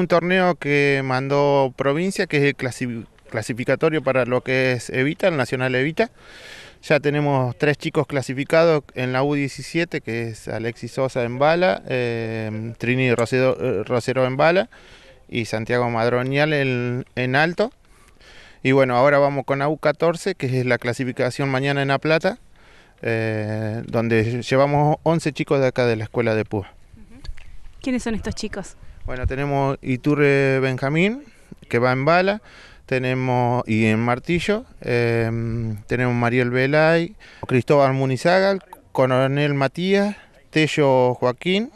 un torneo que mandó provincia, que es el clasificatorio para lo que es Evita, el Nacional Evita. Ya tenemos tres chicos clasificados en la U17, que es Alexis Sosa en bala, em, eh, Trini Rosero, en bala y Santiago Madronial en, alto. Y bueno, ahora vamos con la u 14, que es la clasificación mañana en La Plata, eh, donde llevamos 11 chicos de acá de la escuela de Púa. ¿Quiénes son estos chicos? Bueno, tenemos Iturre Benjamín, que va en bala, tenemos y en martillo, em, tenemos Mariel Velay, Cristóbal Munizaga, Coronel Matías, Tello Joaquín,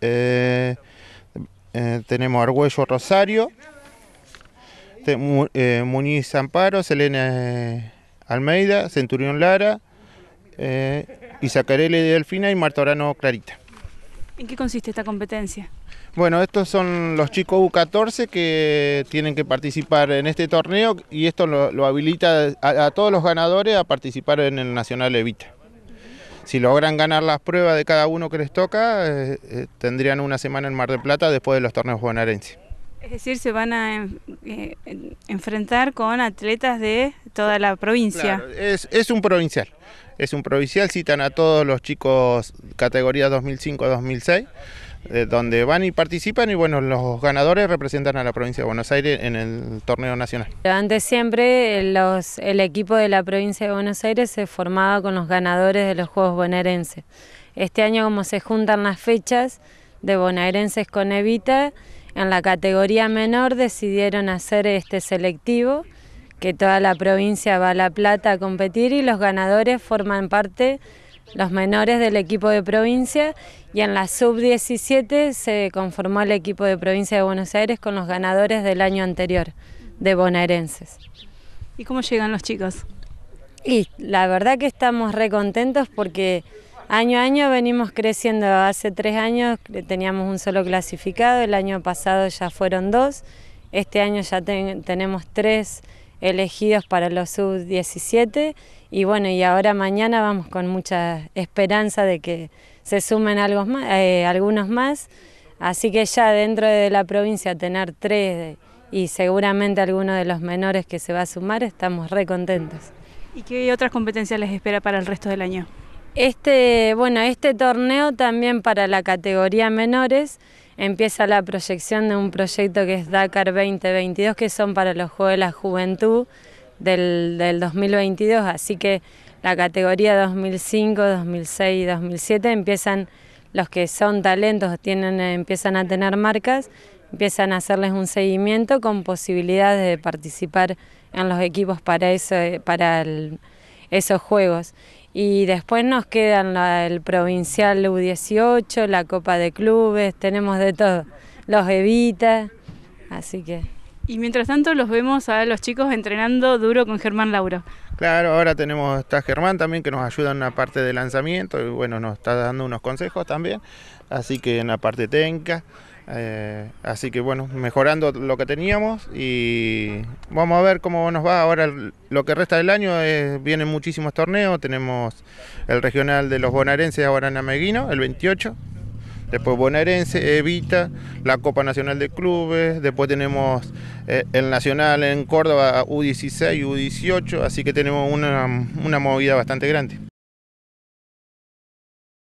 eh, eh, tenemos Argüello Rosario, Muniz eh, Muñiz Amparo, Selena Almeida, Centurión Lara, eh, Isacarele Delfina y Martorano Clarita. ¿En qué consiste esta competencia? Bueno, estos son los chicos U14 que tienen que participar en este torneo y esto lo, habilita a, todos los ganadores a participar en el Nacional Evita. Si logran ganar las pruebas de cada uno que les toca, eh, eh, tendrían una semana en Mar del Plata después de los torneos bonaerenses. Es decir, se van a em, eh, enfrentar con atletas de toda la provincia. es, un provincial. Es un provincial, citan a todos los chicos categoría 2005-2006. Eh, donde van y participan y bueno, los ganadores representan a la provincia de Buenos Aires en el torneo nacional. Antes siempre eh, el equipo de la provincia de Buenos Aires se formaba con los ganadores de los Juegos Bonaerenses. Este año como se juntan las fechas de bonaerenses con Evita, en la categoría menor decidieron hacer este selectivo, que toda la provincia va a La Plata a competir y los ganadores forman parte los menores del equipo de provincia y en la sub-17 se conformó el equipo de provincia de Buenos Aires con los ganadores del año anterior de bonaerenses. ¿Y cómo llegan los chicos? Y la verdad que estamos recontentos porque año a año venimos creciendo. Hace tres años teníamos un solo clasificado, el año pasado ya fueron dos, este año ya tenemos tres elegidos para los sub-17 y bueno, y ahora mañana vamos con mucha esperanza de que se sumen algo más, eh, algunos más, así que ya dentro de la provincia tener tres y seguramente alguno de los menores que se va a sumar, estamos re contentos. ¿Y qué otras competencias les espera para el resto del año? Este, bueno, este torneo también para la categoría menores empieza la proyección de un proyecto que es Dakar 2022, que son para los Juegos de la Juventud del, 2022, así que la categoría 2005, 2006 y 2007 empiezan los que son talentos, tienen, eh, empiezan a tener marcas, empiezan a hacerles un seguimiento con posibilidades de participar en los equipos para, para esos juegos. Y después nos quedan el provincial U18, la Copa de Clubes, tenemos de todo, los Evita, así que... Y mientras tanto los vemos a los chicos entrenando duro con Germán Lauro. Claro, ahora tenemos, está Germán también que nos ayuda en la parte de lanzamiento y bueno, nos está dando unos consejos también, así que en la parte técnica. Eh, así que bueno, mejorando lo que teníamos y vamos a ver cómo nos va. Ahora lo que resta del año vienen muchísimos torneos. Tenemos el regional de los bonaerenses ahora en Ameguino, el 28. Después bonaerense, Evita, la Copa Nacional de Clubes. Después tenemos eh, el Nacional en Córdoba, U16, U18. Así que tenemos una movida bastante grande.